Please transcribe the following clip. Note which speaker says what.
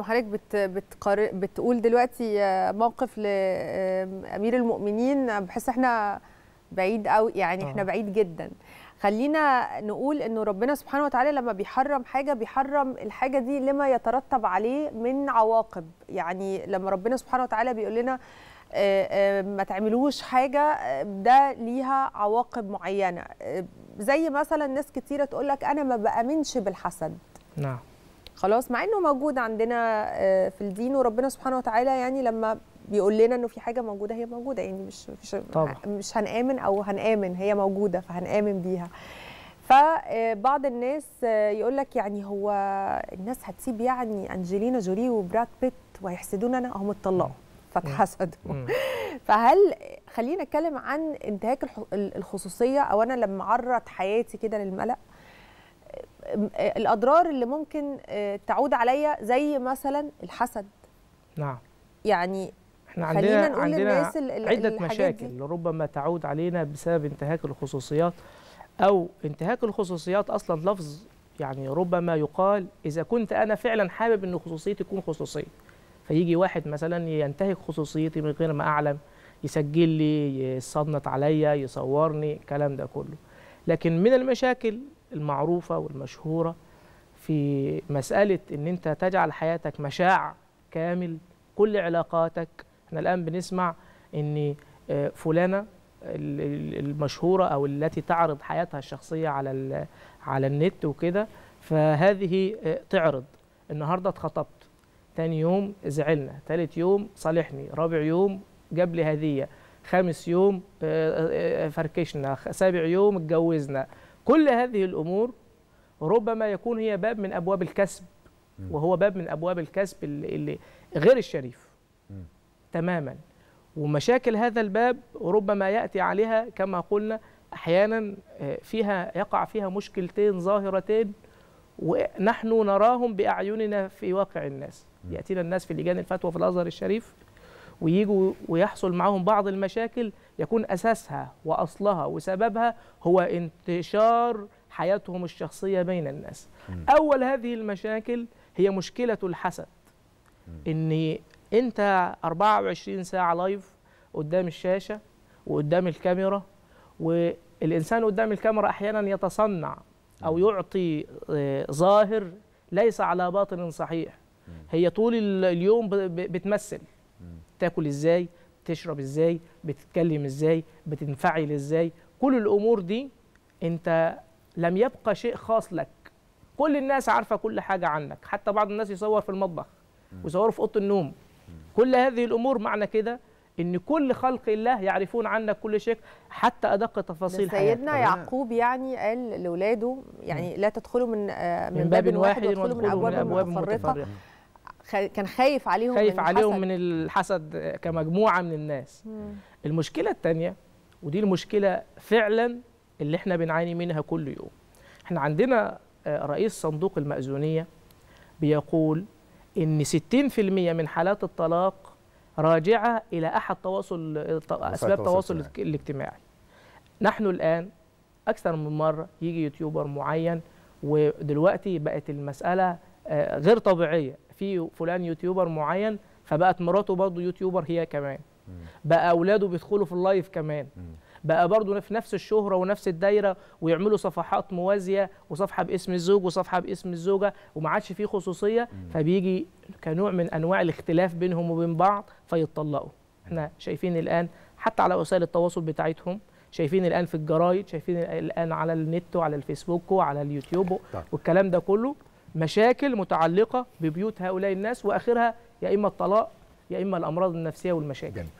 Speaker 1: حضرتك بت بتقار... بتقول دلوقتي آه، موقف لامير آه، المؤمنين بحس احنا بعيد قوي يعني احنا آه. بعيد جدا خلينا نقول انه ربنا سبحانه وتعالى لما بيحرم حاجه بيحرم الحاجه دي لما يترتب عليه من عواقب يعني لما ربنا سبحانه وتعالى بيقول لنا ما تعملوش حاجه ده ليها عواقب معينه زي مثلا ناس كتيره تقول لك انا ما بامنش بالحسد نعم خلاص مع انه موجود عندنا آه، في الدين وربنا سبحانه وتعالى يعني لما بيقول لنا انه في حاجه موجوده هي موجوده يعني مش مش طبعا. مش هنامن او هنامن هي موجوده فهنامن بيها فبعض آه، الناس آه، يقول لك يعني هو الناس هتسيب يعني انجلينا جولي وبراد بيت وهيحسدونا انا هم اتطلقوا فاتحسدوا فهل خلينا نتكلم عن انتهاك الخصوصيه او انا لما اعرض حياتي كده للملأ الاضرار اللي ممكن آه، تعود عليا زي مثلا الحسد نعم يعني احنا عندنا نقول عندنا عده مشاكل
Speaker 2: ربما تعود علينا بسبب انتهاك الخصوصيات او انتهاك الخصوصيات اصلا لفظ يعني ربما يقال اذا كنت انا فعلا حابب ان خصوصيتي تكون خصوصيه فيجي واحد مثلا ينتهك خصوصيتي من غير ما اعلم يسجل لي يصنط عليا يصورني الكلام ده كله لكن من المشاكل المعروفة والمشهورة في مسألة أن أنت تجعل حياتك مشاع كامل كل علاقاتك احنا الآن بنسمع أن آه، فلانة المشهورة أو التي تعرض حياتها الشخصية على على النت وكده فهذه آه، تعرض النهاردة اتخطبت تاني يوم زعلنا تالت يوم صالحني رابع يوم جاب لي هدية خامس يوم آه، فركشنا سابع يوم اتجوزنا كل هذه الامور ربما يكون هي باب من ابواب الكسب وهو باب من ابواب الكسب اللي غير الشريف تماما ومشاكل هذا الباب ربما ياتي عليها كما قلنا احيانا آه، فيها يقع فيها مشكلتين ظاهرتين ونحن نراهم باعيننا في واقع الناس ياتينا الناس في لجان الفتوى في الازهر الشريف ويجوا ويحصل معاهم بعض المشاكل يكون أساسها وأصلها وسببها هو انتشار حياتهم الشخصية بين الناس م. أول هذه المشاكل هي مشكلة الحسد م. إن أنت 24 ساعة لايف قدام الشاشة وقدام الكاميرا والإنسان قدام الكاميرا أحيانا يتصنع أو يعطي آه، ظاهر ليس على باطن صحيح هي طول اليوم بتمثل بتاكل ازاي بتشرب ازاي بتتكلم ازاي بتنفعل ازاي كل الامور دي انت لم يبقى شيء خاص لك كل الناس عارفه كل حاجه عنك حتى بعض الناس يصور في المطبخ ويصوروا في اوضه النوم كل هذه الامور معنى كده ان كل خلق الله يعرفون عنك كل شيء حتى ادق تفاصيل حياتك سيدنا يعقوب
Speaker 1: يعني قال لاولاده يعني لا تدخلوا من آه، من باب, واحد وادخلوا من ابواب, من أبواب متفرقه, متفرقة. كان خايف عليهم خايف من عليهم الحسد. من
Speaker 2: الحسد كمجموعه من الناس مم. المشكله الثانيه ودي المشكله فعلا اللي احنا بنعاني منها كل يوم احنا عندنا آه، رئيس صندوق المأذونية بيقول ان 60% من حالات الطلاق راجعه الى احد تواصل اسباب تواصل الاجتماعي. الاجتماعي نحن الان اكثر من مره يجي يوتيوبر معين ودلوقتي بقت المساله آه، غير طبيعيه في فلان يوتيوبر معين فبقت مراته برضه يوتيوبر هي كمان بقى اولاده بيدخلوا في اللايف كمان بقى برضه في نفس الشهره ونفس الدايره ويعملوا صفحات موازيه وصفحه باسم الزوج وصفحه باسم الزوجه وما عادش في خصوصيه فبيجي كنوع من انواع الاختلاف بينهم وبين بعض فيتطلقوا احنا شايفين الان حتى على وسائل التواصل بتاعتهم شايفين الان في الجرايد شايفين الان على النت وعلى الفيسبوك وعلى اليوتيوب طيب. والكلام ده كله مشاكل متعلقه ببيوت هؤلاء الناس واخرها يا اما الطلاق يا اما الامراض النفسيه والمشاكل جميل.